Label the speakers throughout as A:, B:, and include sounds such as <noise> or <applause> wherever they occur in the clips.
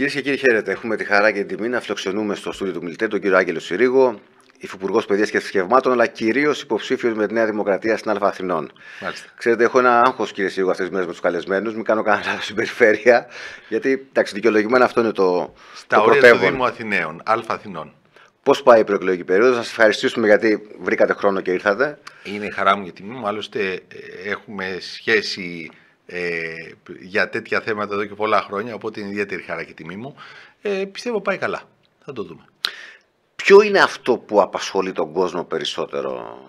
A: Κυρίες και κύριοι, χαίρετε. Έχουμε τη χαρά και την τιμή να φιλοξενούμε στο στούντιο του Μιλτέ τον κύριο Άγγελο Συρίγο, υφυπουργός Παιδείας και Θρησκευμάτων, αλλά κυρίως υποψήφιος με τη Νέα Δημοκρατία στην Αλφα Αθηνών. Μάλιστα. Ξέρετε, έχω ένα άγχος, κύριε Συρίγο, αυτές τις μέρες με τους καλεσμένους. Μην κάνω κανένα λάθος στην περιφέρεια. Γιατί εντάξει, δικαιολογημένα αυτό είναι το. Στα το όρια του Δήμου
B: Αθηναίων, Αλφα Αθηνών.
A: Πώς πάει η προεκλογική περίοδος, να σας ευχαριστήσουμε γιατί βρήκατε χρόνο και ήρθατε.
B: Είναι χαρά μου και τιμή μου. Ε, έχουμε σχέση ε, για τέτοια θέματα εδώ και πολλά χρόνια, οπότε είναι ιδιαίτερη χαρά και τιμή μου. Ε, πιστεύω πάει
A: καλά. Θα το δούμε. Ποιο είναι αυτό που απασχολεί τον κόσμο περισσότερο,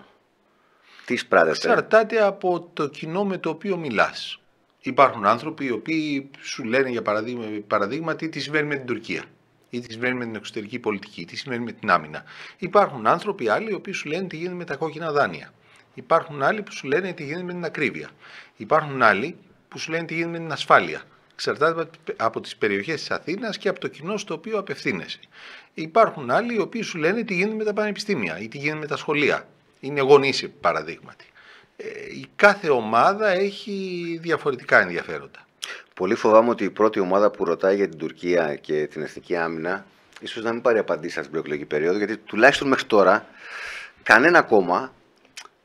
A: τι σπράδεται.
B: Εξαρτάται από το κοινό με το οποίο μιλάς. Υπάρχουν άνθρωποι οι οποίοι σου λένε για παραδείγμα, παραδείγμα τι συμβαίνει με την Τουρκία ή τι συμβαίνει με την εξωτερική πολιτική, τι συμβαίνει με την άμυνα. Υπάρχουν άνθρωποι άλλοι οι οποίοι σου λένε τι γίνεται με τα κόκκινα δάνεια. Υπάρχουν άλλοι που σου λένε τι γίνεται με την ακρίβεια. Υπάρχουν άλλοι που σου λένε τι γίνεται με την ασφάλεια. Εξαρτάται από τις περιοχές της Αθήνας και από το κοινό στο οποίο απευθύνεσαι. Υπάρχουν άλλοι οι οποίοι σου λένε τι γίνεται με τα πανεπιστήμια ή τι γίνεται με τα σχολεία. Είναι γονείς παραδείγματι. Ε, η κάθε ομάδα έχει διαφορετικά
A: ενδιαφέροντα. Πολύ φοβάμαι ότι η πρώτη ομάδα που ρωτάει για την Τουρκία και την εθνική άμυνα ίσως να μην πάρει απαντήσεις στην προεκλογική περίοδο, γιατί τουλάχιστον μέχρι τώρα κανένα κόμμα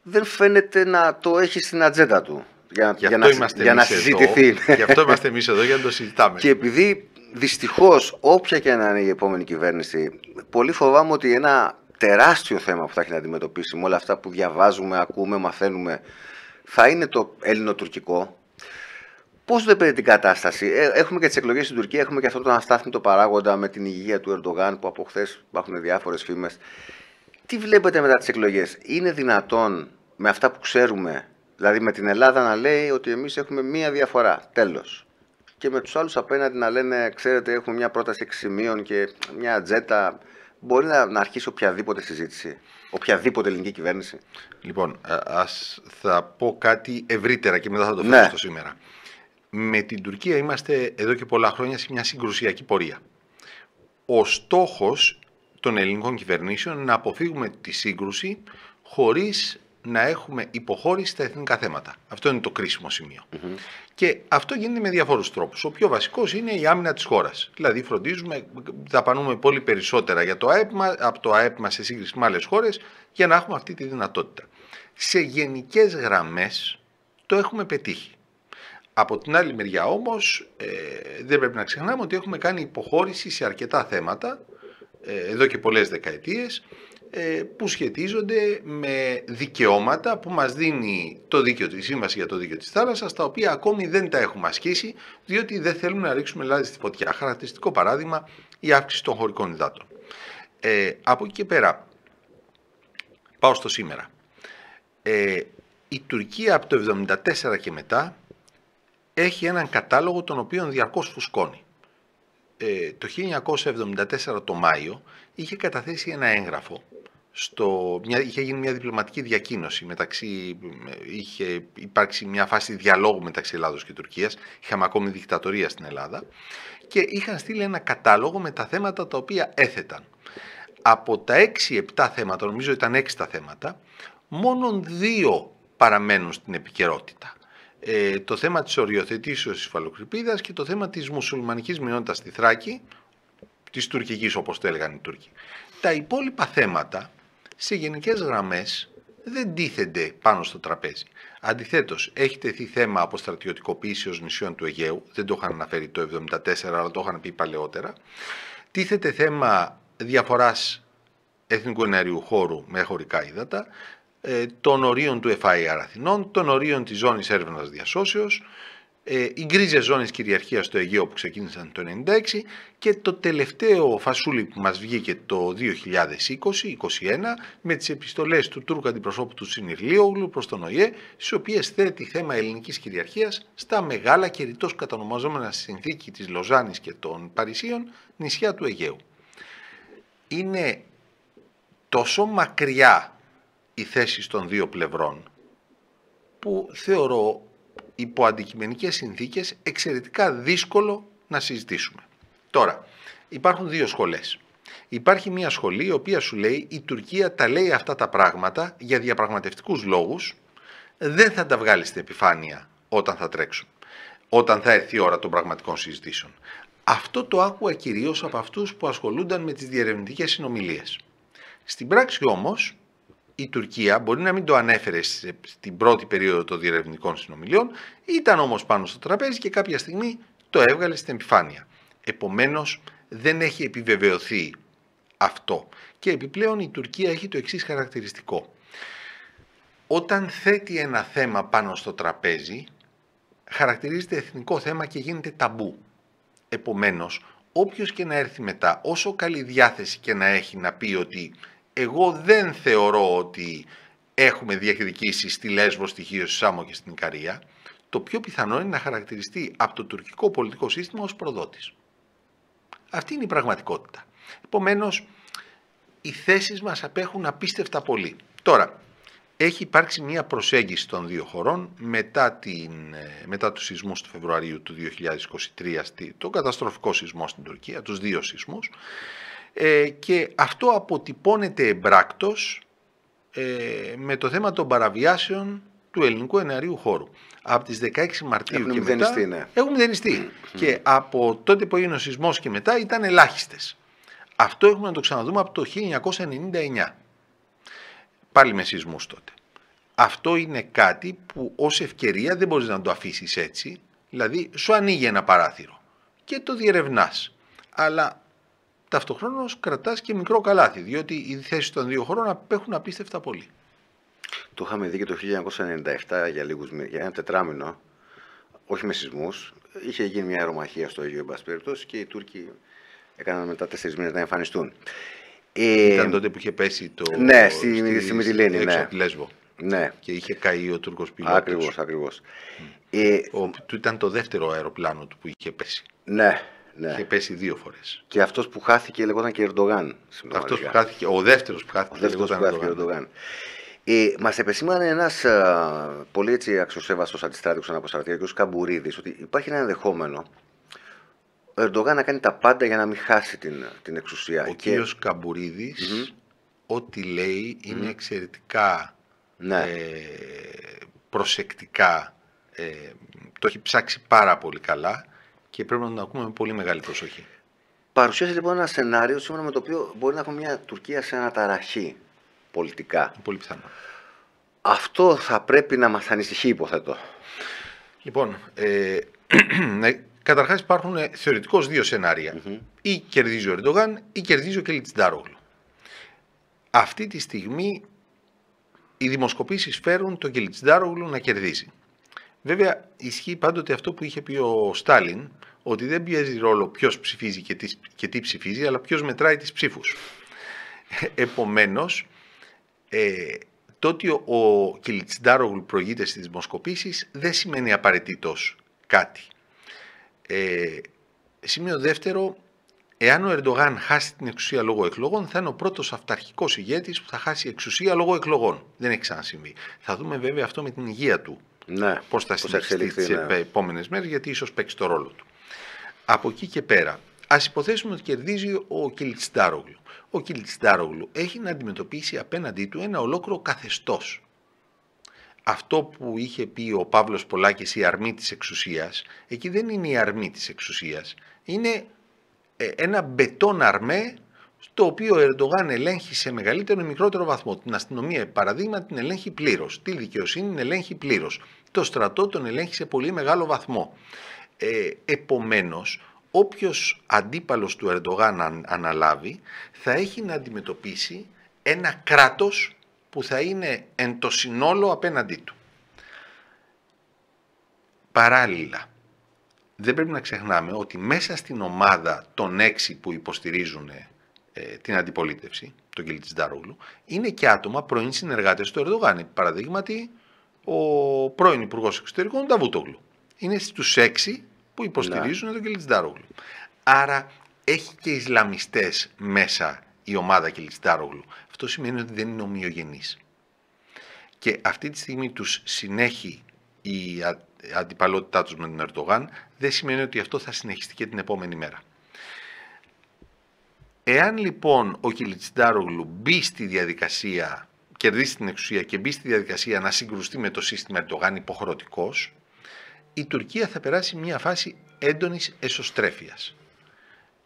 A: δεν φαίνεται να το έχει στην ατζέντα του για να, για να, για να συζητηθεί. Γι' αυτό είμαστε εμείς εδώ, για να το συζητάμε. Και επειδή δυστυχώς, όποια και να είναι η επόμενη κυβέρνηση, πολύ φοβάμαι ότι ένα τεράστιο θέμα που θα έχει να αντιμετωπίσει με όλα αυτά που διαβάζουμε, ακούμε, μαθαίνουμε, θα είναι το ελληνοτουρκικό. Πώς δεν παίρνει την κατάσταση. Ε, έχουμε και τις εκλογές στην Τουρκία, έχουμε και αυτόν τον αστάθμητο παράγοντα με την υγεία του Ερντογάν που από χθες υπάρχουν διάφορες φήμες. Τι βλέπετε μετά τις εκλογές, Είναι δυνατόν με αυτά που ξέρουμε Δηλαδή με την Ελλάδα να λέει ότι εμείς έχουμε μία διαφορά, τέλος. Και με τους άλλους απέναντι να λένε, ξέρετε έχουμε μια πρόταση εξημείων και μια ατζέτα. Μπορεί να, να αρχίσει οποιαδήποτε συζήτηση, οποιαδήποτε ελληνική κυβέρνηση. Λοιπόν, ε, ας θα πω κάτι ευρύτερα και μετά θα το φέρω ναι. στο σήμερα.
B: Με την Τουρκία είμαστε εδώ και πολλά χρόνια σε μια συγκρουσιακή πορεία. Ο στόχος των ελληνικών κυβερνήσεων είναι να αποφύγουμε τη σύγκρουση χωρίς να έχουμε υποχώρηση στα εθνικά θέματα. Αυτό είναι το κρίσιμο Και αυτό γίνεται με διαφόρου τρόπους. Ο πιο βασικός είναι η άμυνα της χώρας. Δηλαδή, φροντίζουμε, δαπανούμε πολύ περισσότερα για το ΑΕΠ, από το ΑΕΠ μας σε σύγκριση με άλλες χώρες για να έχουμε αυτή τη δυνατότητα. Σε γενικές γραμμές το έχουμε πετύχει. Από την άλλη μεριά όμως ε, δεν πρέπει να ξεχνάμε ότι έχουμε κάνει υποχώρηση σε αρκετά θέματα ε, εδώ και πολλές δεκαετίες ε, που σχετίζονται με δικαιώματα που μας δίνει το δίκαιο, η Σύμβαση για το Δίκαιο της Θάλασσας, τα οποία ακόμη δεν τα έχουμε ασκήσει, διότι δεν θέλουμε να ρίξουμε λάδι στη φωτιά. Χαρακτηριστικό παράδειγμα, η αύξηση των χωρικών υδάτων. Ε, από εκεί και πέρα, πάω στο σήμερα. Ε, η Τουρκία από το 1974 και μετά έχει έναν κατάλογο τον οποίο διαρκώς φουσκώνει. Ε, το 1974 το Μάιο είχε καταθέσει ένα έγγραφο στο, μια, είχε γίνει μια διπλωματική διακίνωση μεταξύ, είχε υπάρξει μια φάση διαλόγου μεταξύ Ελλάδος και Τουρκίας, είχαμε ακόμη δικτατορία στην Ελλάδα και είχαν στείλει ένα κατάλογο με τα θέματα τα οποία έθεταν. Από τα 6-7 θέματα, νομίζω ήταν 6 τα θέματα, μόνο δύο παραμένουν στην επικαιρότητα. Ε, το θέμα της οριοθετήσεως της φαλοκρηπίδας και το θέμα της μουσουλμανικής μειονότητας στη Θράκη, της τουρκικής όπως το έλεγαν οι Τούρκοι. Τα υπόλοιπα θέματα σε γενικές γραμμές δεν τίθενται πάνω στο τραπέζι. Αντιθέτως, έχει τεθεί θέμα από στρατιωτικοποίηση νησιών του Αιγαίου, δεν το είχαν αναφέρει το 1974, αλλά το είχαν πει παλαιότερα. Τίθεται θέμα διαφοράς εθνικού εναερίου χώρου με χωρικά ύδατα, ε, των ορίων του FIR Αθηνών, των ορίων της ζώνης έρευνας διασώσεως, ε, οι γκρίζες ζώνες κυριαρχίας στο Αιγαίο που ξεκίνησαν το 1996 και το τελευταίο φασούλι που μας βγήκε το 2020-2021 με τις επιστολές του Τούρκου αντιπροσώπου του Συνιρλίογλου προς τον ΟΗΕ στις οποίες θέτει θέμα ελληνικής κυριαρχίας στα μεγάλα και ρητός κατανομαζόμενα στη συνθήκη της Λοζάνης και των Παρισίων νησιά του Αιγαίου. Είναι τόσο μακριά οι θέσει των δύο πλευρών που θεωρώ υπό αντικειμενικές συνθήκες εξαιρετικά δύσκολο να συζητήσουμε. Τώρα, υπάρχουν δύο σχολές. Υπάρχει μια σχολή η οποία σου λέει η Τουρκία τα λέει αυτά τα πράγματα για διαπραγματευτικούς λόγους, δεν θα τα βγάλει στην επιφάνεια όταν θα τρέξουν, όταν θα έρθει η ώρα των πραγματικών συζητήσεων. Αυτό το άκουγα κυρίως από αυτούς που ασχολούνταν με τις διερευνητικές συνομιλίες. Στην πράξη όμως η Τουρκία μπορεί να μην το ανέφερε στην πρώτη περίοδο των διερευνητικών συνομιλιών, ήταν όμως πάνω στο τραπέζι και κάποια στιγμή το έβγαλε στην επιφάνεια. Επομένως δεν έχει επιβεβαιωθεί αυτό. Και επιπλέον η Τουρκία έχει το εξής χαρακτηριστικό. Όταν θέτει ένα θέμα πάνω στο τραπέζι, χαρακτηρίζεται εθνικό θέμα και γίνεται ταμπού. Επομένως, όποιος και να έρθει μετά, όσο καλή διάθεση και να έχει να πει ότι εγώ δεν θεωρώ ότι έχουμε διεκδικήσει στη Λέσβο στη Χίο, στη Σάμο και στην Ικαρία. Το πιο πιθανό είναι να χαρακτηριστεί από το τουρκικό πολιτικό σύστημα ως προδότης. Αυτή είναι η πραγματικότητα. Επομένως, οι θέσεις μας απέχουν απίστευτα πολύ. Τώρα, έχει υπάρξει μια προσέγγιση των δύο χωρών μετά, την, ε, μετά τους Φεβρουαρίου του 2023, τον καταστροφικό σεισμό στην Τουρκία, τους δύο σεισμούς, ε, και αυτό αποτυπώνεται εμπράκτος ε, με το θέμα των παραβιάσεων του ελληνικού εναρίου χώρου. Από τις 16 Μαρτίου έχουν και μηδενιστεί, μετά ναι. έχουν μηδενιστεί. και από τότε που έγινε ο σεισμός και μετά ήταν ελάχιστες. Αυτό έχουμε να το ξαναδούμε από το 1999. Πάλι με σεισμούς τότε. Αυτό είναι κάτι που ως ευκαιρία δεν μπορείς να το αφήσεις έτσι. Δηλαδή σου ανοίγει ένα παράθυρο και το διερευνάς. Αλλά ταυτοχρόνως κρατάς και μικρό καλάθι, διότι οι θέσεις των δύο χωρών απέχουν απίστευτα πολύ.
A: Το είχαμε δει και το 1997 για, λίγους, για ένα τετράμινο, όχι με σεισμούς. Είχε γίνει μια αερομαχία στο ίδιο εν και οι Τούρκοι έκαναν μετά τέσσερις μήνες να εμφανιστούν. Ε, ήταν τότε που είχε πέσει το. Ναι, στη, στη, στη ναι. Λέσβο.
B: Ναι. Και είχε καεί ο Τούρκος πιλότος. Ακριβώς, ακριβώς. Ε, του ήταν το
A: δεύτερο αεροπλάνο του που είχε πέσει. Ναι ναι. Είχε πέσει δύο φορές. Και αυτός που χάθηκε λεγόταν και Ερντογάν. Αυτός που χάθηκε, ο δεύτερος που χάθηκε. Ο δεύτερος που χάθηκε Ερντογάν. Ε, Μας επεσήμανε ένας πολύ έτσι αξιοσέβαστος αντιστράτηγος αναποστρατηγός, ο Καμπουρίδης, ότι υπάρχει ένα ενδεχόμενο ο Ερντογάν να κάνει τα πάντα για να μην χάσει την, την εξουσία. Ο και... κύριος ό,τι λέει εξαιρετικά
B: ναι. ε, προσεκτικά, ε, το έχει ψάξει πάρα πολύ καλά και πρέπει να τον ακούμε με πολύ μεγάλη προσοχή.
A: Παρουσίασε λοιπόν ένα σενάριο σύμφωνα με το οποίο μπορεί να έχουμε μια Τουρκία σε αναταραχή πολιτικά. Πολύ πιθανό. Αυτό θα πρέπει να μας ανησυχεί, υποθέτω. Λοιπόν, ε,
B: <clears throat> ναι, καταρχάς υπάρχουν ε, θεωρητικώς δύο Ή κερδίζει ο Ερντογάν ή κερδίζει ο Κελιτσντάρογλου. Αυτή τη στιγμή οι δημοσκοπήσεις φέρουν τον Κελιτσντάρογλου να κερδίζει. Βέβαια, ισχύει πάντοτε αυτό που είχε πει ο Στάλιν, ότι δεν πιέζει ρόλο ποιος ψηφίζει και τις, ψηφίζει, αλλά ποιος μετράει τις ψήφους. Ε, Επομένως, ε, το ότι ο Κιλιτσντάρογλου προηγείται στις δημοσκοπήσεις δεν σημαίνει απαραίτητος κάτι. Ε, σημείο δεύτερο, εάν ο Ερντογάν χάσει την εξουσία λόγω εκλογών, θα είναι ο πρώτος αυταρχικός ηγέτης που θα χάσει εξουσία λόγω εκλογών. Δεν έχει ξανασυμβεί. Θα δούμε βέβαια αυτό με την υγεία του ναι, πώς θα συνεχιστεί τις ναι. επόμενες μέρες, γιατί ίσως παίξει το ρόλο του. Από εκεί και πέρα, ας υποθέσουμε ότι κερδίζει ο Κιλτσιτάρογλου. Ο Κιλτσιτάρογλου έχει να αντιμετωπίσει απέναντί του ένα ολόκληρο καθεστώς. Αυτό που είχε πει ο Παύλος Πολάκης, η αρμή της εξουσίας, εκεί δεν είναι η αρμή της εξουσίας, είναι ε, ένα μπετόν αρμέ το οποίο ο Ερντογάν ελέγχει σε μεγαλύτερο ή μικρότερο βαθμό. Την αστυνομία, παραδείγμα, την ελέγχει πλήρως. Τη δικαιοσύνη την ελέγχει πλήρως. Το στρατό τον ελέγχει σε πολύ μεγάλο βαθμό. Ε, Επομένως, όποιος αντίπαλος του Ερντογάν αναλάβει, θα έχει να αντιμετωπίσει ένα κράτος που θα είναι εν το συνόλο απέναντί του. Παράλληλα, δεν πρέπει να ξεχνάμε ότι μέσα στην ομάδα των έξι που υποστηρίζουν ε, την αντιπολίτευση, τον κυλή Νταρούλου, είναι και άτομα πρώην συνεργάτες του Ερντογάν. Παραδείγματι, ο πρώην Υπουργός Εξωτερικών Νταβούτογλου. Είναι στους έξι που υποστηρίζουν ναι. τον κυλή Νταρούλου. Άρα έχει και Ισλαμιστές μέσα η ομάδα κυλή Νταρούλου. Αυτό σημαίνει ότι δεν είναι ομοιογενής. Και αυτή τη στιγμή τους συνέχει η αντιπαλότητά τους με τον Ερντογάν, δεν σημαίνει ότι αυτό θα συνεχιστεί και την επόμενη μέρα. Εάν λοιπόν ο Κιλιτσιντάρογλου μπει στη διαδικασία, κερδίσει την εξουσία και μπει στη διαδικασία να συγκρουστεί με το σύστημα Ερντογάν υποχρεωτικός, η Τουρκία θα περάσει μια φάση έντονης εσωστρέφειας.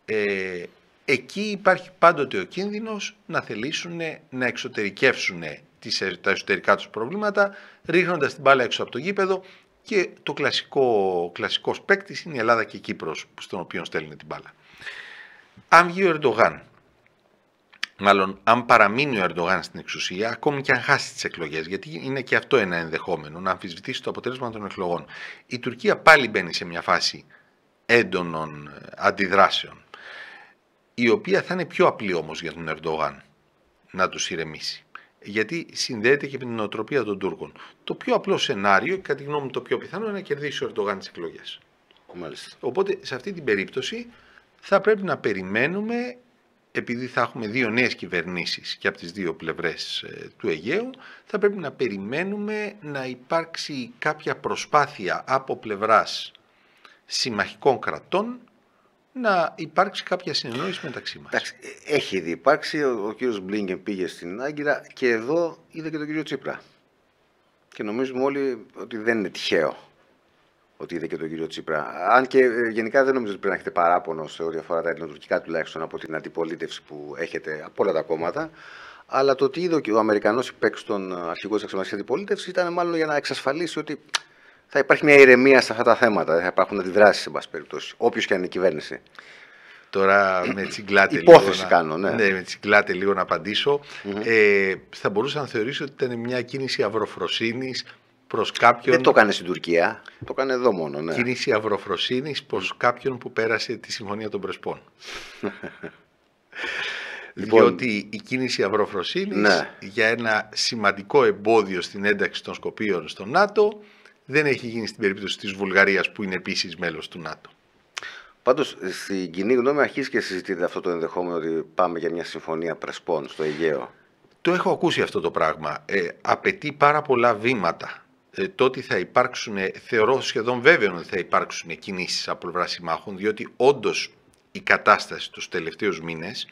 B: Ε, εκεί υπάρχει πάντοτε ο κίνδυνος να θελήσουν να εξωτερικεύσουν τις, ε, τα εσωτερικά τους προβλήματα, ρίχνοντας την μπάλα έξω από το γήπεδο και το κλασικό, κλασικός παίκτης είναι η Ελλάδα και η Κύπρος, στον οποίο στέλνει την μπάλα. Αν βγει ο Ερντογάν, μάλλον αν παραμείνει ο Ερντογάν στην εξουσία, ακόμη και αν χάσει τις εκλογές, γιατί είναι και αυτό ένα ενδεχόμενο, να αμφισβητήσει το αποτέλεσμα των εκλογών. Η Τουρκία πάλι μπαίνει σε μια φάση έντονων ε, αντιδράσεων, η οποία θα είναι πιο απλή όμως για τον Ερντογάν να τους ηρεμήσει γιατί συνδέεται και με την νοοτροπία των Τούρκων. Το πιο απλό σενάριο, και κατά τη γνώμη μου το πιο πιθανό, είναι να κερδίσει ο Ερντογάν τις εκλογές. Οπότε σε αυτή την περίπτωση θα πρέπει να περιμένουμε, επειδή θα έχουμε δύο νέες κυβερνήσεις και από τις δύο πλευρές ε, του Αιγαίου, θα πρέπει να περιμένουμε να υπάρξει κάποια προσπάθεια από πλευράς
A: συμμαχικών
B: κρατών να υπάρξει κάποια συνεννόηση μεταξύ μας.
A: Ε, έχει ήδη υπάρξει. Ο, ο κύριος πήγε στην Άγκυρα και εδώ είδε και τον κύριο Τσίπρα. Και νομίζουμε όλοι ότι δεν είναι τυχαίο ότι είδε και τον κύριο Τσίπρα. Αν και ε, γενικά δεν νομίζω ότι πρέπει να έχετε παράπονο σε ό,τι αφορά τα ελληνοτουρκικά τουλάχιστον από την αντιπολίτευση που έχετε από όλα τα κόμματα. Αλλά το ότι είδε ο Αμερικανός υπέξ των ε, αρχηγών τη αξιωματική αντιπολίτευσης ήταν μάλλον για να εξασφαλίσει ότι θα υπάρχει μια ηρεμία σε αυτά τα θέματα. Δεν θα υπάρχουν αντιδράσεις, εν πάση περιπτώσει, όποιος και αν είναι η κυβέρνηση. Τώρα με τσιγκλάτε Υπόθεση λίγο. κάνω, ναι. ναι. με
B: τσιγκλάτε λίγο να απαντησω Ε, θα μπορούσα να θεωρήσω ότι ήταν μια κίνηση αυροφροσύνης προς κάποιον... Δεν το έκανε στην Τουρκία, το έκανε εδώ μόνο. Ναι. Κίνηση αυροφροσύνης προς κάποιον που πέρασε τη Συμφωνία των Πρεσπών.
A: <laughs> Λοιπόν, διότι
B: η κίνηση αυροφροσύνης ναι. για ένα σημαντικό εμπόδιο στην ένταξη των Σκοπίων στο ΝΑΤΟ δεν έχει γίνει στην περίπτωση της Βουλγαρίας που είναι επίσης
A: μέλος του ΝΑΤΟ. Πάντως στην κοινή γνώμη αρχίζει και συζητείτε αυτό το ενδεχόμενο ότι πάμε για μια συμφωνία Πρεσπών στο Αιγαίο. Το έχω ακούσει αυτό το πράγμα. Ε, απαιτεί
B: πάρα πολλά βήματα ε, το ότι θα υπάρξουν, ε, θεωρώ σχεδόν βέβαιο ότι θα υπάρξουν κινήσεις από πλευρά συμμάχων, διότι όντως η κατάσταση τους τελευταίους μήνες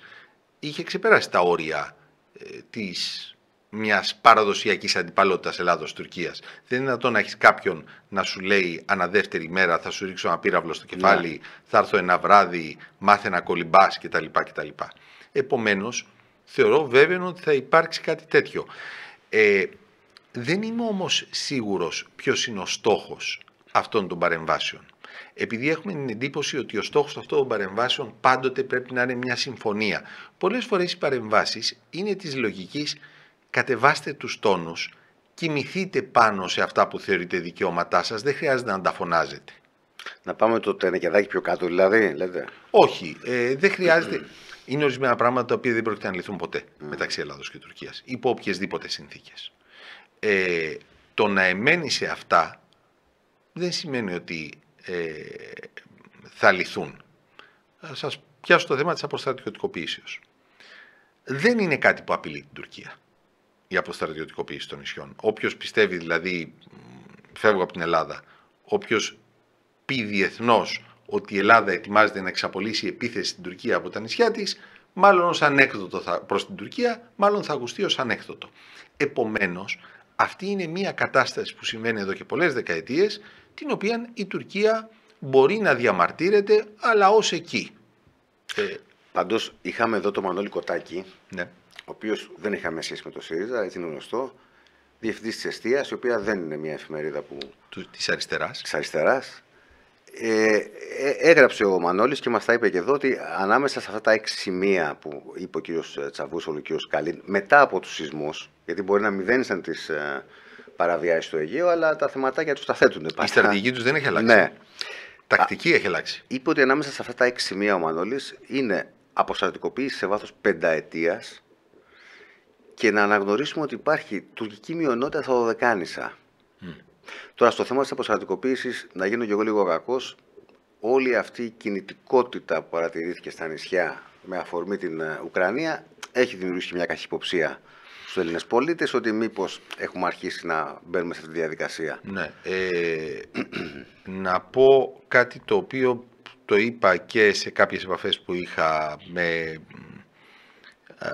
B: είχε ξεπεράσει τα όρια ε, της μιας παραδοσιακής αντιπαλότητας Ελλάδος-Τουρκίας. Δεν είναι δυνατόν να έχεις κάποιον να σου λέει ανα δεύτερη μέρα θα σου ρίξω ένα πύραυλο στο κεφάλι, ναι. θα έρθω ένα βράδυ, μάθε να κολυμπάς κτλ. κτλ. Επομένως, θεωρώ βέβαιο ότι θα υπάρξει κάτι τέτοιο. Ε, δεν είμαι όμως σίγουρος ποιος είναι ο στόχος αυτών των παρεμβάσεων. Επειδή έχουμε την εντύπωση ότι ο στόχος αυτών των παρεμβάσεων πάντοτε πρέπει να είναι μια συμφωνία. Πολλές φορές οι παρεμβάσεις είναι της λογικής κατεβάστε τους τόνους, κοιμηθείτε πάνω σε αυτά που θεωρείτε δικαιώματά σας, δεν χρειάζεται να ανταφωνάζετε.
A: Να πάμε το τενεκεδάκι πιο κάτω δηλαδή, λέτε.
B: Όχι, ε, δεν χρειάζεται. Είναι ορισμένα πράγματα τα οποία δεν πρόκειται να λυθούν ποτέ μεταξύ Ελλάδος και Τουρκίας, υπό οποιασδήποτε συνθήκες ε, το να εμένει σε αυτά δεν σημαίνει ότι ε, θα λυθούν. Θα σας πιάσω το θέμα της αποστρατιωτικοποίησης. Δεν είναι κάτι που απειλεί την Τουρκία η αποστρατιωτικοποίηση των νησιών. Όποιος πιστεύει δηλαδή, φεύγω από την Ελλάδα, όποιος πει διεθνώς ότι η Ελλάδα ετοιμάζεται να εξαπολύσει επίθεση στην Τουρκία από τα νησιά της, μάλλον ως ανέκδοτο θα, προς την Τουρκία, μάλλον θα ακουστεί ως ανέκδοτο. Επομένως, αυτή είναι μια κατάσταση που συμβαίνει εδώ και πολλές δεκαετίες, την οποία η Τουρκία
A: μπορεί να διαμαρτύρεται, αλλά ως εκεί. Ε, Παντός είχαμε εδώ τον Μανώλη Κοτάκη, ναι. ο οποίος δεν είχαμε σχέση με το ΣΥΡΙΖΑ, έτσι είναι γνωστό, διευθυντής της Εστίας, η οποία δεν είναι μια εφημερίδα που... Της αριστεράς. Της αριστεράς, ε, ε, έγραψε ο Μανώλης και μας τα είπε και εδώ ότι ανάμεσα σε αυτά τα έξι σημεία που είπε ο κ. Ε, και ο κ. Καλίν, μετά από τους σεισμούς, γιατί μπορεί να μηδένισαν τις παραβιάσεις στο Αιγαίο, αλλά τα θεματάκια τους τα θέτουν. Η στρατηγική τους δεν έχει αλλάξει. Ναι. Τακτική έχει αλλάξει. Είπε ότι ανάμεσα σε αυτά τα έξι σημεία ο Μανώλης είναι αποστρατικοποίηση σε βάθος πενταετίας και να αναγνωρίσουμε ότι υπάρχει τουρκική μειονότητα στα Δωδεκάνησα. Τώρα στο θέμα της αποστρατικοποίησης, να γίνω και εγώ λίγο κακό. όλη αυτή η κινητικότητα που παρατηρήθηκε στα νησιά με αφορμή την ε, Ουκρανία έχει δημιουργήσει μια καχυποψία στους Έλληνες πολίτες, ότι μήπως έχουμε αρχίσει να μπαίνουμε σε αυτή τη διαδικασία. Ναι. Ε, <clears throat> να πω
B: κάτι το οποίο το είπα και σε κάποιες επαφές που είχα με ε,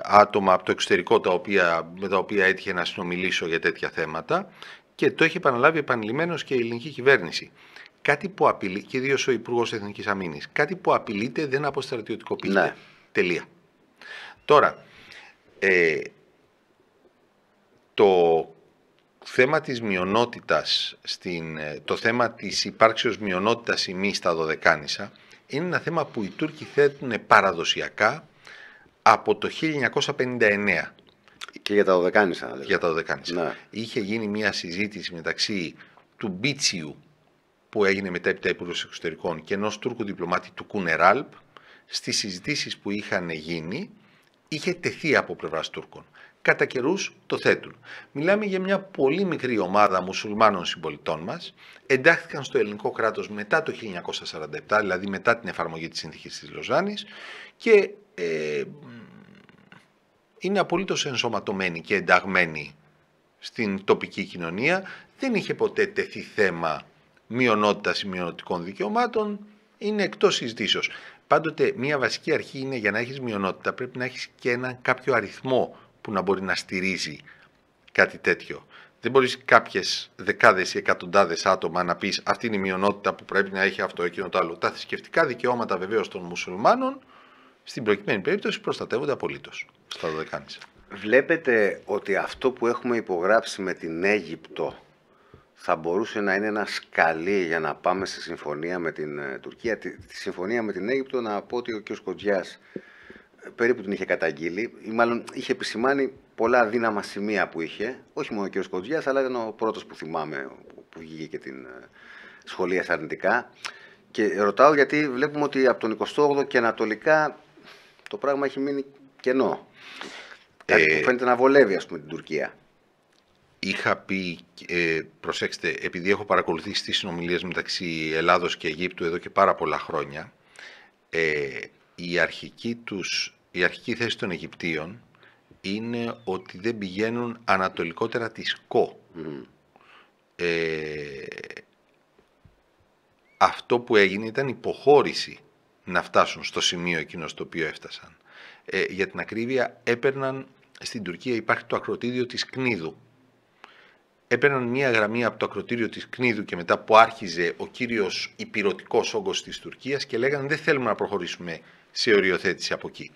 B: άτομα από το εξωτερικό τα οποία, με τα οποία έτυχε να συνομιλήσω για τέτοια θέματα και το έχει επαναλάβει επανειλημμένως και η ελληνική κυβέρνηση. Κάτι που απειλεί, και ιδίως ο Υπουργός Εθνικής Αμήνης, κάτι που απειλείται δεν αποστρατιωτικοποιείται. Ναι. Τελεία. Τώρα, ε, το θέμα της μειονότητας, στην, ε, το θέμα της υπάρξεως μειονότητας ημί στα Δωδεκάνησα, είναι ένα θέμα που οι Τούρκοι θέτουν παραδοσιακά από το 1959. Και για τα Δωδεκάνησα. Δηλαδή. Για τα Δωδεκάνησα. Ναι. Είχε γίνει μια συζήτηση μεταξύ του Μπίτσιου που έγινε μετέπειτα Υπουργό Εξωτερικών και ενός Τούρκου διπλωμάτη του Κούνεραλπ. Στις συζητήσεις που είχαν γίνει, είχε τεθεί από πλευράς Τούρκων. Κατά καιρούς το θέτουν. Μιλάμε για μια πολύ μικρή ομάδα μουσουλμάνων συμπολιτών μας. Εντάχθηκαν στο ελληνικό κράτος μετά το 1947, δηλαδή μετά την εφαρμογή της συνθήκης της Λοζάνης και ε, είναι απολύτως ενσωματωμένη και ενταγμένη στην τοπική κοινωνία. Δεν είχε ποτέ τεθεί θέμα μειονότητας ή μειονοτικών δικαιωμάτων. Είναι εκτός συζητήσεως. Πάντοτε μια βασική αρχή είναι για να έχεις μειονότητα πρέπει να έχεις και έναν κάποιο αριθμό που να μπορεί να στηρίζει κάτι τέτοιο. Δεν μπορείς κάποιες δεκάδες ή εκατοντάδες άτομα να πεις αυτή είναι η μειονότητα που πρέπει να έχει αυτό εκείνο το άλλο. Τα θρησκευτικά δικαιώματα βεβαίως των μουσουλμάνων στην προκειμένη περίπτωση προστατεύονται
A: απολύτως. Βλέπετε ότι αυτό που έχουμε υπογράψει με την Αίγυπτο θα μπορούσε να είναι ένα σκαλί για να πάμε στη συμφωνία με την ε, Τουρκία. Τη, συμφωνία με την Αίγυπτο να πω ότι ο κ. Κοντζιάς ε, περίπου την είχε καταγγείλει ή μάλλον είχε επισημάνει πολλά δύναμα σημεία που είχε. Όχι μόνο ο κ. Κοντζιάς αλλά ήταν ο πρώτος που θυμάμαι που βγήκε και την ε, σχολεία αρνητικά. Και ρωτάω γιατί βλέπουμε ότι από τον 28ο και ανατολικά το πράγμα έχει μείνει κενό. Κάτι που ε, φαίνεται να βολεύει, ας πούμε, την Τουρκία.
B: Είχα πει, ε, προσέξτε, επειδή έχω παρακολουθήσει τις συνομιλίες μεταξύ Ελλάδος και Αιγύπτου εδώ και πάρα πολλά χρόνια, ε, η, αρχική τους, η αρχική θέση των Αιγυπτίων είναι ότι δεν πηγαίνουν ανατολικότερα της ΚΟ. Ε, αυτό που έγινε ήταν υποχώρηση να φτάσουν στο σημείο εκείνο στο οποίο έφτασαν. Ε, για την ακρίβεια, έπαιρναν στην Τουρκία υπάρχει το ακροτήριο της Κνίδου. Έπαιρναν μία γραμμή από το ακροτήριο της Κνίδου και μετά που άρχιζε ο κύριος υπηρετικός όγκος της Τουρκίας και λέγανε δεν θέλουμε να προχωρήσουμε σε οριοθέτηση από εκεί.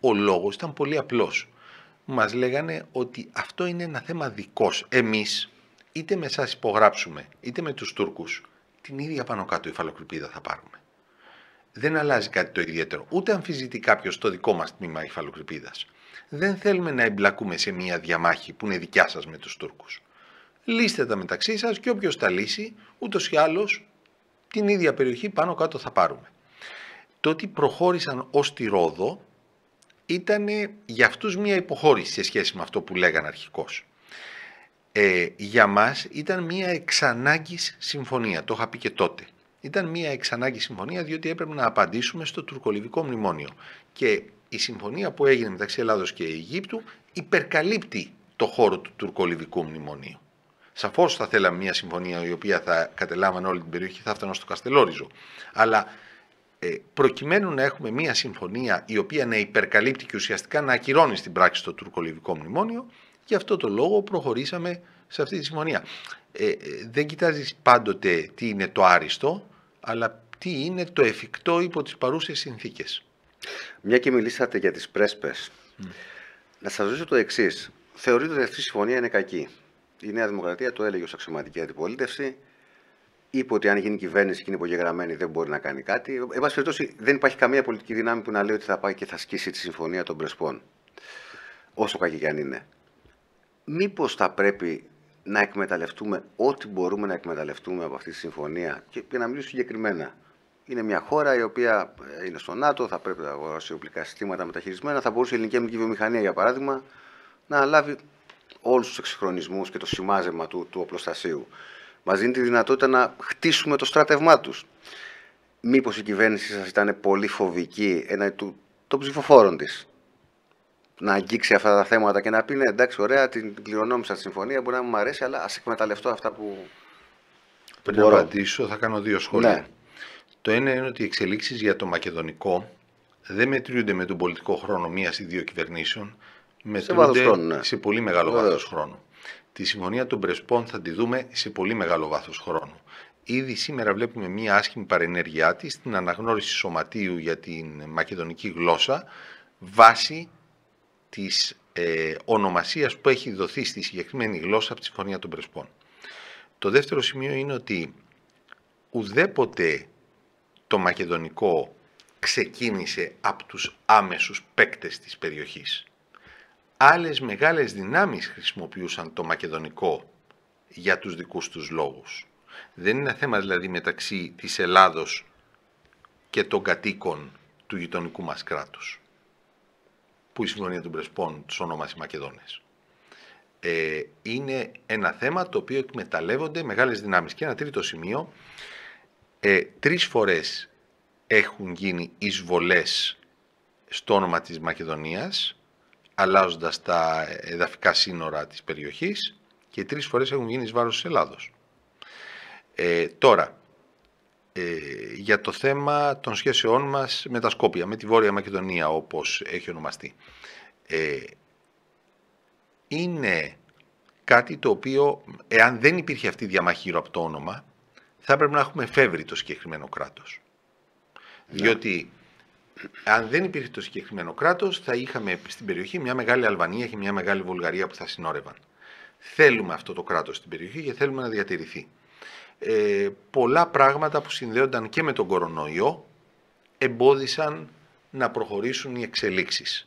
B: Ο λόγος ήταν πολύ απλός. Μας λέγανε ότι αυτό είναι ένα θέμα δικός. Εμείς είτε με εσάς υπογράψουμε είτε με τους Τούρκους την ίδια πάνω κάτω υφαλοκρηπίδα θα πάρουμε δεν αλλάζει κάτι το ιδιαίτερο. Ούτε αμφιζητεί κάποιος το δικό μας τμήμα υφαλοκρηπίδα. Δεν θέλουμε να εμπλακούμε σε μια διαμάχη που είναι δικιά σας με τους Τούρκους. Λύστε τα μεταξύ σας και όποιος τα λύσει, ούτως ή άλλως την ίδια περιοχή πάνω κάτω θα πάρουμε. Το ότι προχώρησαν ως τη Ρόδο ήταν για αυτούς μια υποχώρηση σε σχέση με αυτό που λέγανε αρχικώς. Ε, για μας ήταν μια εξανάγκης συμφωνία, το είχα πει και τότε ήταν μια εξανάγκη συμφωνία διότι έπρεπε να απαντήσουμε στο τουρκολιβικό μνημόνιο. Και η συμφωνία που έγινε μεταξύ Ελλάδος και Αιγύπτου υπερκαλύπτει το χώρο του τουρκολιβικού μνημονίου. Σαφώς θα θέλαμε μια συμφωνία η οποία θα κατελάβανε όλη την περιοχή, θα έφτανε στο Καστελόριζο. Αλλά ε, προκειμένου να έχουμε μια συμφωνία η οποία να υπερκαλύπτει και ουσιαστικά να ακυρώνει στην πράξη το τουρκολιβικό μνημόνιο, γι' αυτό το λόγο προχωρήσαμε σε αυτή τη συμφωνία. Ε, ε, δεν κοιτάζεις πάντοτε τι είναι το άριστο, αλλά
A: τι είναι το εφικτό υπό τις παρούσες συνθήκες. Μια και μιλήσατε για τις πρέσπες. Να σας ρωτήσω το εξής. Θεωρείτε ότι αυτή η συμφωνία είναι κακή. Η Νέα Δημοκρατία το έλεγε ως αξιωματική αντιπολίτευση. Είπε ότι αν γίνει κυβέρνηση και είναι υπογεγραμμένη δεν μπορεί να κάνει κάτι. Εν πάση περιπτώσει, δεν υπάρχει καμία πολιτική δυνάμη που να λέει ότι θα πάει και θα σκίσει τη συμφωνία των Πρεσπών. Όσο κακή και αν είναι. Μήπως θα πρέπει να εκμεταλλευτούμε ό,τι μπορούμε να εκμεταλλευτούμε από αυτή τη συμφωνία και, να μιλήσω συγκεκριμένα. Είναι μια χώρα η οποία ε, είναι στο ΝΑΤΟ, θα πρέπει να αγοράσει οπλικά συστήματα μεταχειρισμένα. Θα μπορούσε η ελληνική αμυντική βιομηχανία, για παράδειγμα, να λάβει όλους τους εξυγχρονισμούς και το σημάζεμα του, του οπλοστασίου. Μας δίνει τη δυνατότητα να χτίσουμε το στράτευμά τους. Μήπως η κυβέρνησή σας ήταν πολύ φοβική έναντι των ψηφοφόρων της να αγγίξει αυτά τα θέματα και να πει ναι, εντάξει, ωραία, την κληρονόμησα τη συμφωνία, μπορεί να μου αρέσει, αλλά ας εκμεταλλευτώ αυτά που.
B: Πριν να απαντήσω, θα κάνω δύο σχόλια. Ναι. Το ένα είναι ότι οι εξελίξεις για το μακεδονικό δεν μετρούνται με τον πολιτικό χρόνο μία ή δύο κυβερνήσεων. Μετρούνται σε, ναι. σε πολύ μεγάλο βάθο χρόνο. Τη συμφωνία των Πρεσπών θα τη δούμε σε πολύ μεγάλο βάθος χρόνο. Ήδη σήμερα βλέπουμε μία άσχημη παρενέργειά της στην αναγνώριση σωματείου για την μακεδονική γλώσσα βάσει της ε, ονομασίας που έχει δοθεί στη συγκεκριμένη γλώσσα από τη Συμφωνία των Πρεσπών. Το δεύτερο σημείο είναι ότι ουδέποτε το μακεδονικό ξεκίνησε από τους άμεσους παίκτες της περιοχής. Άλλες μεγάλες δυνάμεις χρησιμοποιούσαν το μακεδονικό για τους δικούς τους λόγους. Δεν είναι θέμα δηλαδή μεταξύ της Ελλάδος και των κατοίκων του γειτονικού μας κράτους που η Συμφωνία των Πρεσπών του Μακεδόνες. Ε, είναι ένα θέμα το οποίο εκμεταλλεύονται μεγάλες δυνάμεις. Και ένα τρίτο σημείο, ε, τρεις φορές έχουν γίνει εισβολές στο όνομα της Μακεδονίας, αλλάζοντας τα εδαφικά σύνορα της περιοχής και τρεις φορές έχουν γίνει εις βάρος της Ελλάδος. Ε, τώρα, ε, για το θέμα των σχέσεών μας με τα Σκόπια, με τη Βόρεια Μακεδονία όπως έχει ονομαστεί. Ε, είναι κάτι το οποίο, εάν δεν υπήρχε αυτή η διαμάχη γύρω από το όνομα, θα έπρεπε να έχουμε φεύρει το συγκεκριμένο κράτος. Ναι. Διότι αν δεν υπήρχε το συγκεκριμένο κράτος θα είχαμε στην περιοχή μια μεγάλη Αλβανία και μια μεγάλη Βουλγαρία που θα συνόρευαν. Θέλουμε αυτό το κράτος στην περιοχή και θέλουμε να διατηρηθεί ε, πολλά πράγματα που συνδέονταν και με τον κορονοϊό εμπόδισαν να προχωρήσουν οι εξελίξεις.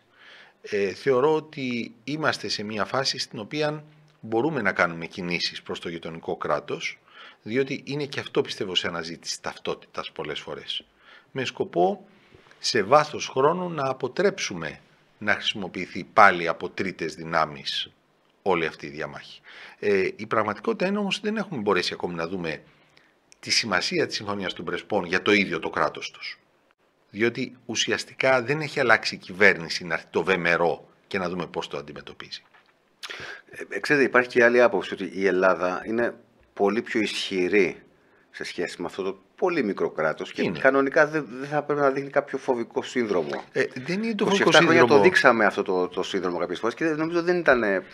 B: Ε, θεωρώ ότι είμαστε σε μια φάση στην οποία μπορούμε να κάνουμε κινήσεις προς το γειτονικό κράτος, διότι είναι και αυτό πιστεύω σε αναζήτηση ταυτότητας πολλές φορές. Με σκοπό σε βάθος χρόνου να αποτρέψουμε να χρησιμοποιηθεί πάλι από τρίτες δυνάμεις όλη αυτή η διαμάχη. Ε, η πραγματικότητα είναι όμως δεν έχουμε μπορέσει ακόμη να δούμε τη σημασία της Συμφωνίας των Πρεσπών για το ίδιο το κράτος τους. Διότι ουσιαστικά δεν έχει αλλάξει η κυβέρνηση να έρθει το βεμερό
A: και να δούμε πώς το αντιμετωπίζει. Ε, ε ξέρετε υπάρχει και άλλη άποψη ότι η Ελλάδα είναι πολύ πιο ισχυρή σε σχέση με αυτό το πολύ μικρό κράτος και κανονικά δεν θα πρέπει να δείχνει κάποιο φοβικό σύνδρομο. Ε,
B: δεν είναι το φοβικό σύνδρομο. Το δείξαμε
A: αυτό το, το σύνδρομο κάποιες φορές και νομίζω δεν ήταν ε,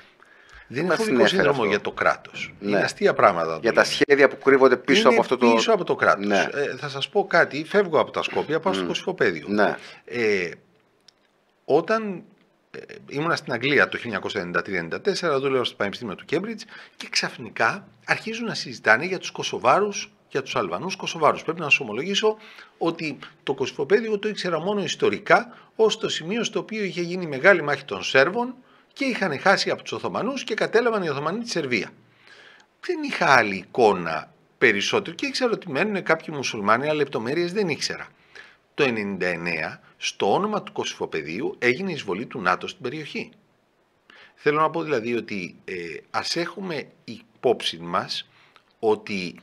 A: δεν είναι φοβικό σύνδρομο για το κράτος. Ναι. Είναι αστεία πράγματα. Για τα σχέδια που κρύβονται πίσω από αυτό το. Πίσω από το κράτος. Ναι.
B: Ε, θα σας πω κάτι. Φεύγω από τα Σκόπια, πάω στο Κωσυφοπαίδιο. Ναι. Ε, όταν ε, ήμουνα στην Αγγλία το 1993-1994, δούλευα στο Πανεπιστήμιο του Κέμπριτζ και ξαφνικά αρχίζουν να συζητάνε για τους Κωσοβάρους για τους Αλβανούς Κωσοβάρους. Πρέπει να σου ομολογήσω ότι το Κωσυφοπαίδιο το ήξερα μόνο ιστορικά ως το σημείο στο οποίο είχε γίνει μεγάλη μάχη των Σέρβων και είχαν χάσει από τους Οθωμανούς και κατέλαβαν οι Οθωμανοί τη Σερβία. Δεν είχα άλλη εικόνα περισσότερο και ήξερα ότι μένουν κάποιοι μουσουλμάνοι, αλλά λεπτομέρειες δεν ήξερα. Το 99, στο όνομα του Κωσυφοπεδίου, έγινε η εισβολή του ΝΑΤΟ στην περιοχή. Θέλω να πω δηλαδή ότι ε, ας έχουμε υπόψη μας ότι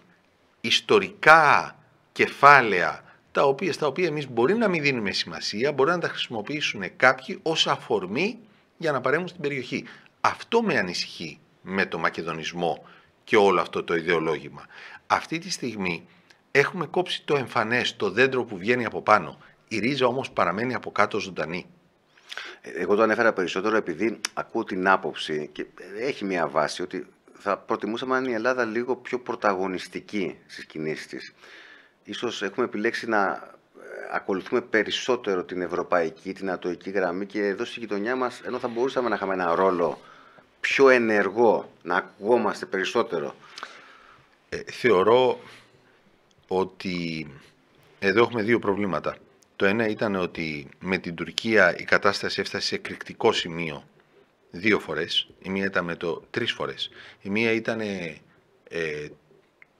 B: ιστορικά κεφάλαια τα οποία, στα οποία εμείς μπορεί να μην δίνουμε σημασία, μπορεί να τα χρησιμοποιήσουν κάποιοι ως αφορμή για να παρέμβουν στην περιοχή. Αυτό με ανησυχεί με το μακεδονισμό και όλο αυτό το ιδεολόγημα. Αυτή τη στιγμή έχουμε κόψει το εμφανές, το
A: δέντρο που βγαίνει από πάνω. Η ρίζα όμως παραμένει από κάτω ζωντανή. Ε, εγώ το ανέφερα περισσότερο επειδή ακούω την άποψη και ε, έχει μια βάση ότι θα προτιμούσαμε αν η Ελλάδα λίγο πιο πρωταγωνιστική στις κινήσεις της. Ίσως έχουμε επιλέξει να ακολουθούμε περισσότερο την ευρωπαϊκή, την ατοική γραμμή και εδώ στη γειτονιά μας, ενώ θα μπορούσαμε να είχαμε ένα ρόλο πιο ενεργό, να ακουγόμαστε περισσότερο. Ε, θεωρώ ότι εδώ
B: έχουμε δύο προβλήματα. Το ένα ήταν ότι με την Τουρκία η κατάσταση έφτασε σε εκρηκτικό σημείο δύο φορές. Η μία ήταν με το τρεις φορές. Η μία ήταν ε, ε,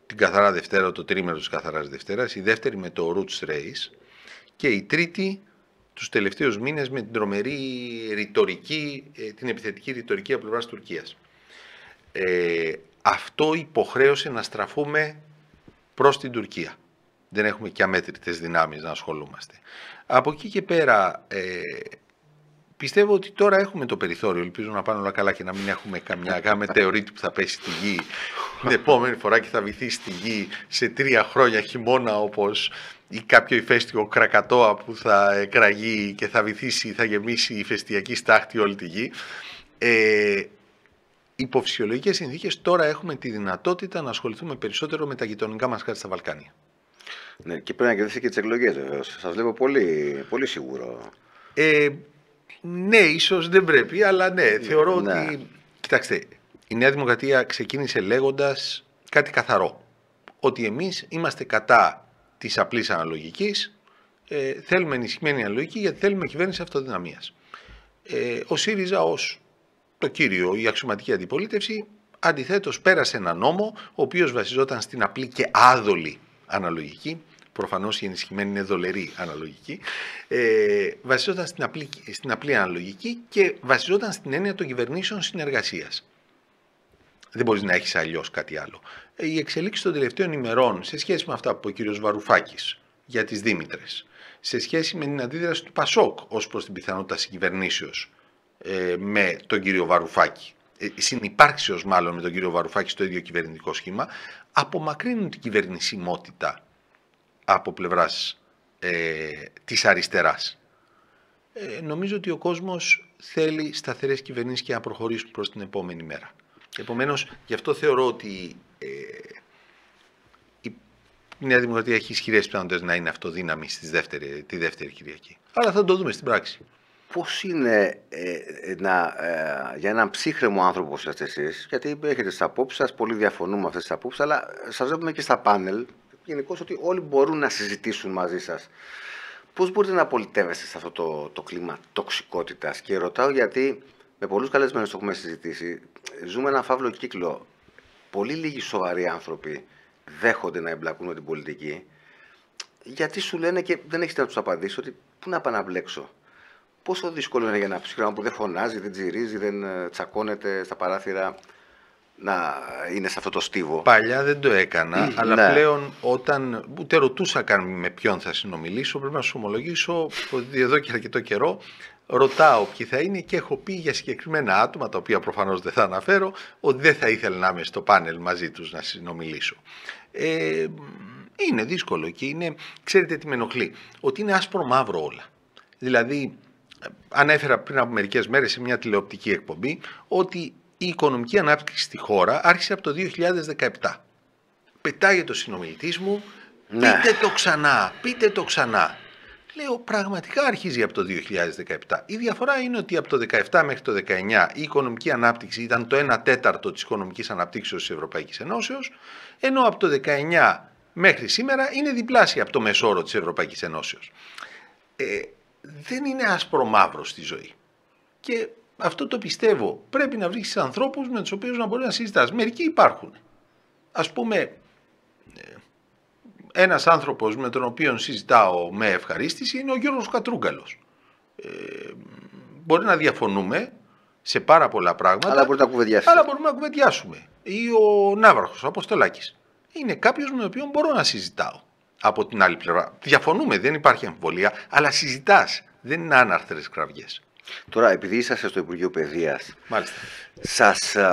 B: την καθαρά Δευτέρα, το τρίμερο της καθαράς Δευτέρας. Η δεύτερη με το Roots Race και η τρίτη τους τελευταίους μήνες με την τρομερή ρητορική, ε, την επιθετική ρητορική από πλευράς Τουρκίας. Ε, αυτό υποχρέωσε να στραφούμε προς την Τουρκία. Δεν έχουμε και αμέτρητες δυνάμεις να ασχολούμαστε. Από εκεί και πέρα ε, Πιστεύω ότι τώρα έχουμε το περιθώριο. Ελπίζω να πάνε όλα καλά και να μην έχουμε καμιά γάμε θεωρήτη που θα πέσει στη γη την επόμενη φορά και θα βυθεί στη γη σε τρία χρόνια χειμώνα όπως ή κάποιο ηφαίστειο κρακατόα που θα εκραγεί και θα βυθίσει ή θα γεμίσει ηφαιστειακή η φεστιακη όλη τη γη. Ε, υπό φυσιολογικές συνθήκες τώρα έχουμε τη δυνατότητα να ασχοληθούμε περισσότερο με τα γειτονικά μας κάτι στα Βαλκάνια.
A: Ναι, και πρέπει να κερδίσει και τις εκλογές, βεβαίως. Σας βλέπω πολύ, πολύ σίγουρο.
B: Ε, ναι, ίσως δεν πρέπει, αλλά ναι, ναι θεωρώ ότι. Ναι. Κοιτάξτε, η Νέα Δημοκρατία ξεκίνησε λέγοντας κάτι καθαρό. Ότι εμείς είμαστε κατά της απλής αναλογικής. Ε, θέλουμε ενισχυμένη αναλογική γιατί θέλουμε κυβέρνηση αυτοδυναμίας. Ε, ο ΣΥΡΙΖΑ ως το κύριο, η αξιωματική αντιπολίτευση, αντιθέτως πέρασε ένα νόμο ο οποίος βασιζόταν στην απλή και άδολη αναλογική προφανώς η ενισχυμένη είναι δολερή αναλογική, ε, βασιζόταν στην απλή, στην απλή αναλογική και βασιζόταν στην έννοια των κυβερνήσεων συνεργασίας. Δεν μπορείς να έχεις αλλιώς κάτι άλλο. Η ε, εξελίξη των τελευταίων ημερών σε σχέση με αυτά που είπε ο κύριος Βαρουφάκης για τις Δήμητρες, σε σχέση με την αντίδραση του Πασόκ ως προς την πιθανότητα συγκυβερνήσεως ε, με τον κύριο Βαρουφάκη, ε, συνυπάρξεως μάλλον με τον κύριο Βαρουφάκη στο ίδιο κυβερνητικό σχήμα, απομακρύνουν την κυβερνησιμότητα από πλευράς ε, της αριστεράς. Ε, νομίζω ότι ο κόσμος θέλει σταθερές κυβερνήσεις και να προχωρήσουν προς την επόμενη μέρα. Επομένως, γι' αυτό θεωρώ ότι ε, η Νέα Δημοκρατία έχει ισχυρές πιθανότητες να είναι αυτοδύναμη στις δεύτερη, τη δεύτερη Κυριακή.
A: Αλλά θα το δούμε στην πράξη. Πώς είναι ε, να, ε, για έναν ψύχρεμο άνθρωπο όπως είστε εσείς, γιατί έχετε στα απόψεις σας, πολύ διαφωνούμε αυτές τις απόψεις, αλλά σας βλέπουμε και στα πάνελ, γενικώ ότι όλοι μπορούν να συζητήσουν μαζί σας. Πώς μπορείτε να πολιτεύεστε σε αυτό το, το κλίμα τοξικότητας, και ρωτάω γιατί με πολλούς καλεσμένους το έχουμε συζητήσει. Ζούμε ένα φαύλο κύκλο. Πολύ λίγοι σοβαροί άνθρωποι δέχονται να εμπλακούν με την πολιτική, γιατί σου λένε και δεν έχει να τους απαντήσει ότι πού να πάω να μπλέξω. Πόσο δύσκολο είναι για ένα ψυχρό που δεν φωνάζει, δεν τζιρίζει, δεν ε, τσακώνεται στα παράθυρα να είναι σε αυτό το στίβο. Παλιά δεν το έκανα, mm, αλλά ναι. πλέον
B: όταν ούτε ρωτούσα καν με ποιον θα συνομιλήσω, πρέπει να σου ομολογήσω ότι εδώ και αρκετό καιρό ρωτάω ποιοι θα είναι και έχω πει για συγκεκριμένα άτομα, τα οποία προφανώς δεν θα αναφέρω, ότι δεν θα ήθελα να είμαι στο πάνελ μαζί τους να συνομιλήσω. Ε, είναι δύσκολο και είναι, ξέρετε τι με ενοχλεί, ότι είναι άσπρο μαύρο όλα. Δηλαδή, ανέφερα πριν από μερικές μέρες σε μια τηλεοπτική εκπομπή ότι η οικονομική ανάπτυξη στη χώρα άρχισε από το 2017. Πετάγεται ο συνομιλητής μου, ναι. πείτε το ξανά, πείτε το ξανά. Λέω πραγματικά αρχίζει από το 2017. Η διαφορά είναι ότι από το 2017 μέχρι το 2019 η οικονομική ανάπτυξη ήταν το 1 τέταρτο της οικονομικής ανάπτυξης της Ευρωπαϊκής Ενώσεως, ενώ από το 2019 μέχρι σήμερα είναι διπλάσια από το μεσόρο της Ευρωπαϊκής Ενώσεως. Ε, δεν είναι άσπρο μαύρο στη ζωή. Και αυτό το πιστεύω. Πρέπει να βρεις ανθρώπους με τους οποίους να μπορεί να συζητάς. Μερικοί υπάρχουν. Ας πούμε, ε, ένας άνθρωπος με τον οποίο συζητάω με ευχαρίστηση είναι ο Γιώργος Κατρούγκαλος. Ε, μπορεί να διαφωνούμε σε πάρα πολλά πράγματα. Αλλά, να αλλά μπορούμε να κουβεντιάσουμε. Ή ο Ναύραχο, ο Αποστολάκης. Είναι κάποιος με τον οποίο μπορώ να συζητάω. Από την άλλη πλευρά. Διαφωνούμε,
A: δεν υπάρχει αμφιβολία, αλλά συζητάς. Δεν είναι άναρθρες κραυγές. Τώρα, επειδή είσαστε στο Υπουργείο Παιδείας, σας ε,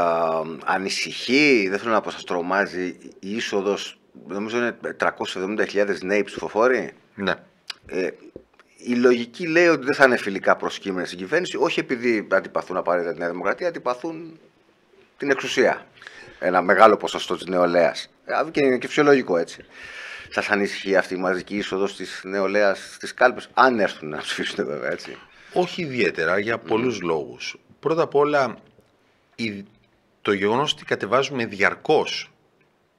A: ανησυχεί, δεν θέλω να πω, σας τρομάζει η είσοδος, νομίζω είναι 370.000 νέοι ψηφοφόροι. Ναι. Ε, η λογική λέει ότι δεν θα είναι φιλικά προσκύμενε στην κυβέρνηση, όχι επειδή αντιπαθούν απαραίτητα τη Νέα Δημοκρατία, αντιπαθούν την εξουσία. Ένα μεγάλο ποσοστό της νεολαίας. Ε, και είναι και φυσιολογικό έτσι. Σας ανησυχεί αυτή η μαζική είσοδος της νεολαίας στις κάλπες, αν έρθουν να ψηφίσουν βέβαια έτσι. Όχι ιδιαίτερα, για πολλούς mm.
B: λόγους. Πρώτα απ' όλα, το γεγονός ότι κατεβάζουμε διαρκώς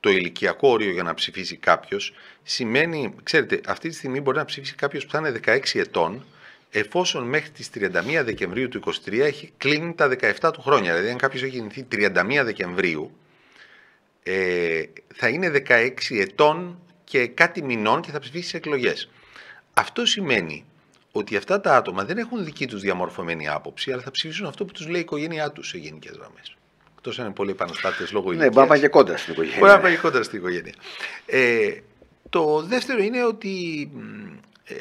B: το ηλικιακό όριο για να ψηφίσει κάποιος, σημαίνει, ξέρετε, αυτή τη στιγμή μπορεί να ψηφίσει κάποιος που θα είναι 16 ετών, εφόσον μέχρι τις 31 Δεκεμβρίου του 2023 έχει κλείνει τα 17 του χρόνια. Δηλαδή, αν κάποιος έχει γεννηθεί 31 Δεκεμβρίου, ε, θα είναι 16 ετών και κάτι μηνών και θα ψηφίσει σε εκλογές. Αυτό σημαίνει ότι αυτά τα άτομα δεν έχουν δική τους διαμορφωμένη άποψη, αλλά θα ψηφίσουν αυτό που τους λέει η οικογένειά τους σε γενικές γραμμές. Εκτός αν είναι πολύ επαναστάτες λόγω ηλικία. Ναι, πάμε και κόντρα στην
A: οικογένεια. Μπορεί
B: να και στην οικογένεια. Ε, το δεύτερο είναι ότι ε,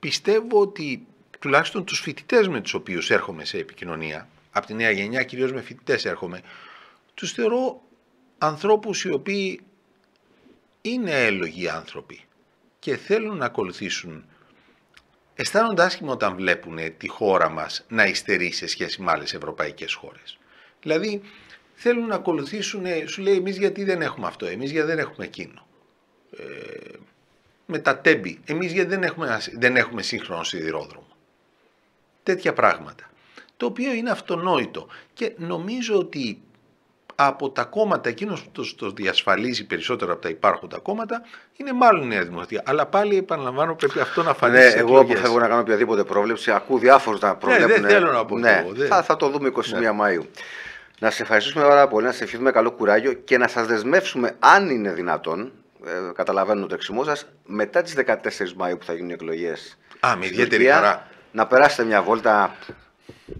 B: πιστεύω ότι τουλάχιστον τους φοιτητές με τους οποίους έρχομαι σε επικοινωνία, από τη νέα γενιά, κυρίως με φοιτητές έρχομαι, τους θεωρώ ανθρώπους οι οποίοι είναι έλογοι άνθρωποι και θέλουν να ακολουθήσουν αισθάνονται άσχημα όταν βλέπουν ε, τη χώρα μας να υστερεί σε σχέση με άλλες ευρωπαϊκές χώρες. Δηλαδή θέλουν να ακολουθήσουν, ε, σου λέει εμείς γιατί δεν έχουμε αυτό, εμείς γιατί δεν έχουμε εκείνο. Ε, με τα τέμπη, εμείς γιατί δεν έχουμε, δεν έχουμε σύγχρονο σιδηρόδρομο. Τέτοια πράγματα. Το οποίο είναι αυτονόητο και νομίζω ότι από τα κόμματα, εκείνος που το, διασφαλίζει περισσότερο από τα υπάρχοντα κόμματα, είναι μάλλον η Νέα Δημοκρατία. Αλλά πάλι επαναλαμβάνω πρέπει αυτό να φανεί. Ναι, εγώ που θέλω να
A: κάνω οποιαδήποτε πρόβλεψη, ακούω διάφορους να προβλέπουν. Ναι, δεν ε, θέλω να πω. Ναι. Θα, θα το δούμε 21 ναι. Μαΐου. Να σε ευχαριστήσουμε πάρα πολύ, να σε ευχηθούμε καλό κουράγιο και να σας δεσμεύσουμε, αν είναι δυνατόν, ε, καταλαβαίνω το εξημό σας, μετά τις 14 Μαΐου που θα γίνουν οι εκλογές. Α, με ιδιαίτερη χαρά. Να περάσετε μια βόλτα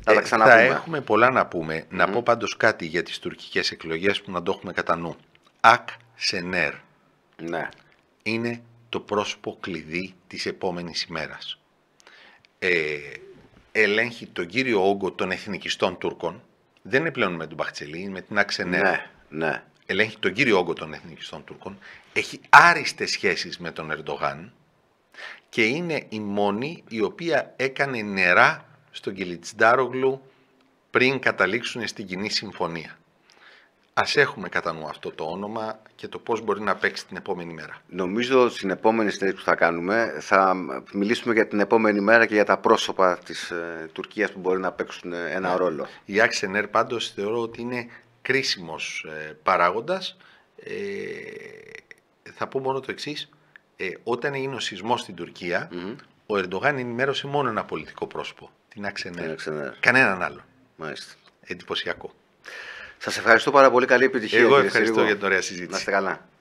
A: ε, θα, τα έχουμε
B: πολλά να πουμε Να πω πάντως κάτι για τις τουρκικές εκλογές που να το έχουμε κατά νου. Ακ Σενέρ ναι. είναι το πρόσωπο κλειδί της επόμενης ημέρας. Ε, ελέγχει τον κύριο όγκο των εθνικιστών Τούρκων. Δεν είναι πλέον με τον Μπαχτσελή, είναι με την Ακ Σενέρ. Ναι, ναι. Ελέγχει τον κύριο όγκο των εθνικιστών Τούρκων. Έχει άριστες σχέσεις με τον Ερντογάν και είναι η μόνη η οποία έκανε νερά στον Κιλιτσντάρογλου πριν καταλήξουν στην κοινή συμφωνία. Ας έχουμε κατά νου αυτό το όνομα και το πώς μπορεί να παίξει την επόμενη μέρα.
A: Νομίζω ότι στην επόμενη συνέντευξη που θα κάνουμε θα μιλήσουμε για την επόμενη μέρα και για τα πρόσωπα της ε, Τουρκίας που μπορεί να παίξουν ε, ένα ναι. ρόλο.
B: Η Άξενερ πάντως θεωρώ ότι είναι κρίσιμος ε, παράγοντας. Ε, θα πω μόνο το εξής. Ε, όταν έγινε ο σεισμός στην Τουρκία, mm-hmm. ο Ερντογάν ενημέρωσε μόνο ένα πολιτικό πρόσωπο την Αξενέρ. Κανέναν άλλο.
A: Μάλιστα. Εντυπωσιακό. Σας ευχαριστώ πάρα πολύ. Καλή επιτυχία. Εγώ ευχαριστώ για την ωραία συζήτηση. Να είστε καλά.